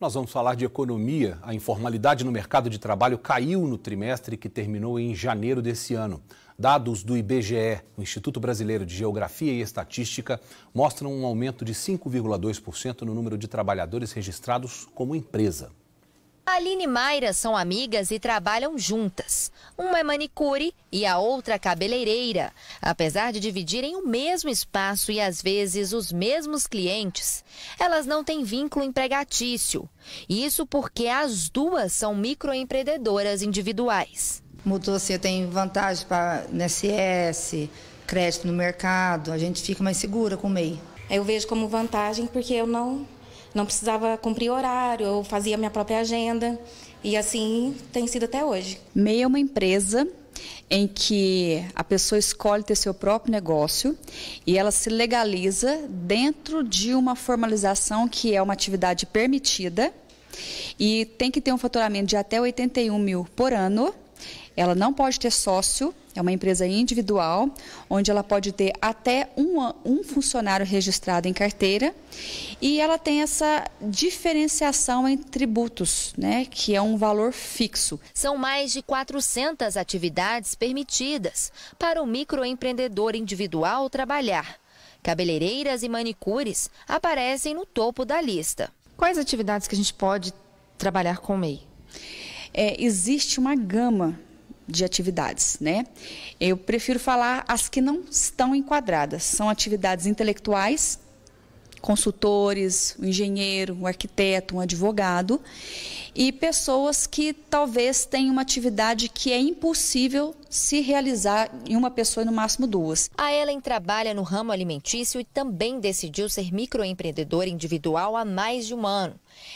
Nós vamos falar de economia. A informalidade no mercado de trabalho caiu no trimestre que terminou em janeiro desse ano. Dados do IBGE, o Instituto Brasileiro de Geografia e Estatística, mostram um aumento de 5,2% no número de trabalhadores registrados como empresa. Aline e Mayra são amigas e trabalham juntas. Uma é manicure e a outra cabeleireira. Apesar de dividirem o mesmo espaço e às vezes os mesmos clientes, elas não têm vínculo empregatício. Isso porque as duas são microempreendedoras individuais. Mudou assim, eu tenho vantagem para NSS, crédito no mercado, a gente fica mais segura com o MEI. Eu vejo como vantagem porque eu não não precisava cumprir horário, eu fazia minha própria agenda e assim tem sido até hoje. MEI é uma empresa em que a pessoa escolhe ter seu próprio negócio e ela se legaliza dentro de uma formalização que é uma atividade permitida e tem que ter um faturamento de até 81 mil por ano ela não pode ter sócio, é uma empresa individual, onde ela pode ter até um, um funcionário registrado em carteira. E ela tem essa diferenciação em tributos, né, que é um valor fixo. São mais de 400 atividades permitidas para o microempreendedor individual trabalhar. Cabeleireiras e manicures aparecem no topo da lista. Quais atividades que a gente pode trabalhar com o MEI? é, existe uma gama de atividades, né? Eu prefiro falar as que não estão enquadradas. São atividades intelectuais, consultores, um engenheiro, um arquiteto, um advogado e pessoas que talvez tenham uma atividade que é impossível se realizar em uma pessoa e no máximo duas. A Ellen trabalha no ramo alimentício e também decidiu ser microempreendedora individual há mais de um ano.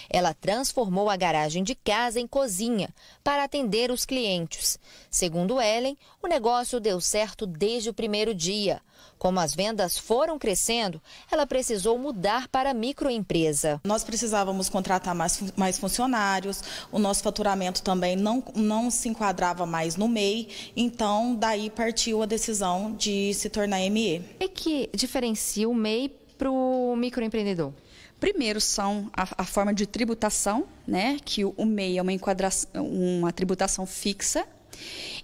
Ela transformou a garagem de casa em cozinha para atender os clientes. Segundo Ellen, o negócio deu certo desde o primeiro dia. Como as vendas foram crescendo, ela precisou mudar para microempresa. Nós precisávamos contratar mais, mais funcionários funcionários, o nosso faturamento também não, não se enquadrava mais no MEI, então daí partiu a decisão de se tornar ME. O que diferencia o MEI para o microempreendedor? Primeiro são a, a, forma de tributação, né, que o, o MEI é uma, uma tributação fixa,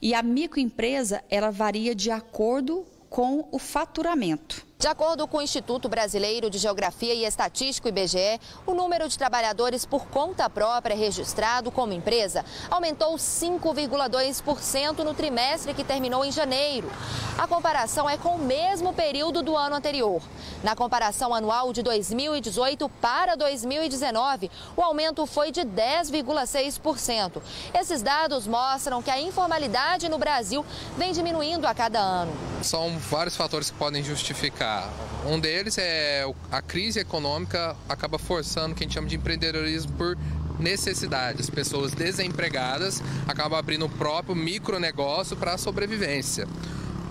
e a microempresa ela varia de acordo com o faturamento. De acordo com o Instituto Brasileiro de Geografia e Estatístico IBGE, o número de trabalhadores por conta própria registrado como empresa aumentou 5,2% no trimestre que terminou em janeiro. A comparação é com o mesmo período do ano anterior. Na comparação anual de 2018 para 2019, o aumento foi de 10,6%. Esses dados mostram que a informalidade no Brasil vem diminuindo a cada ano. São vários fatores que podem justificar um deles é a crise econômica acaba forçando o que a gente chama de empreendedorismo por necessidade. As pessoas desempregadas acabam abrindo o próprio micronegócio para a sobrevivência.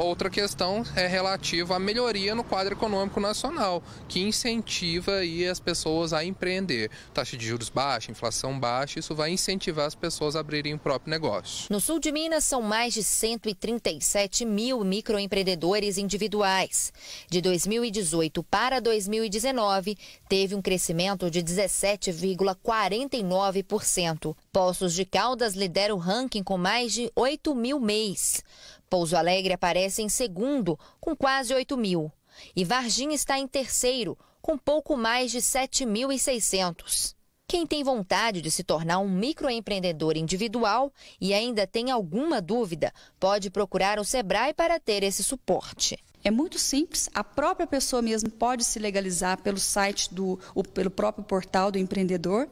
Outra questão é relativa à melhoria no quadro econômico nacional, que incentiva aí as pessoas a empreender. Taxa de juros baixa, inflação baixa, isso vai incentivar as pessoas a abrirem o próprio negócio. No sul de Minas, são mais de 137 mil microempreendedores individuais. De 2018 para 2019, teve um crescimento de 17,49%. Poços de Caldas lidera o ranking com mais de 8 mil mês. Pouso Alegre aparece em segundo, com quase 8 mil. E Varginha está em terceiro, com pouco mais de 7.600. Quem tem vontade de se tornar um microempreendedor individual e ainda tem alguma dúvida, pode procurar o Sebrae para ter esse suporte. É muito simples, a própria pessoa mesmo pode se legalizar pelo site do, pelo próprio portal do empreendedor,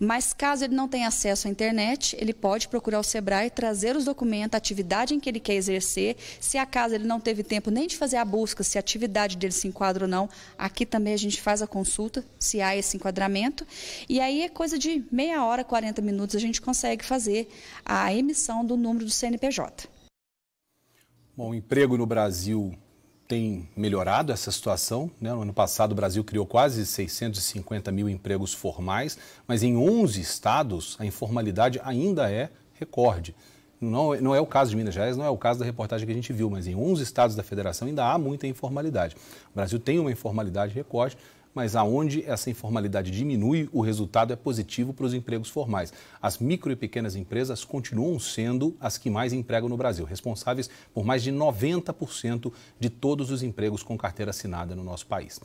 mas caso ele não tenha acesso à internet, ele pode procurar o Sebrae, trazer os documentos, a atividade em que ele quer exercer, se acaso ele não teve tempo nem de fazer a busca, se a atividade dele se enquadra ou não, aqui também a gente faz a consulta, se há esse enquadramento, e aí é coisa de meia hora, 40 minutos, a gente consegue fazer a emissão do número do CNPJ. Bom, emprego no Brasil tem melhorado essa situação. Né? No ano passado, o Brasil criou quase 650 mil empregos formais, mas em 11 estados a informalidade ainda é recorde. Não, não é o caso de Minas Gerais, não é o caso da reportagem que a gente viu, mas em 11 estados da federação ainda há muita informalidade. O Brasil tem uma informalidade recorde mas aonde essa informalidade diminui, o resultado é positivo para os empregos formais. As micro e pequenas empresas continuam sendo as que mais empregam no Brasil, responsáveis por mais de 90% de todos os empregos com carteira assinada no nosso país.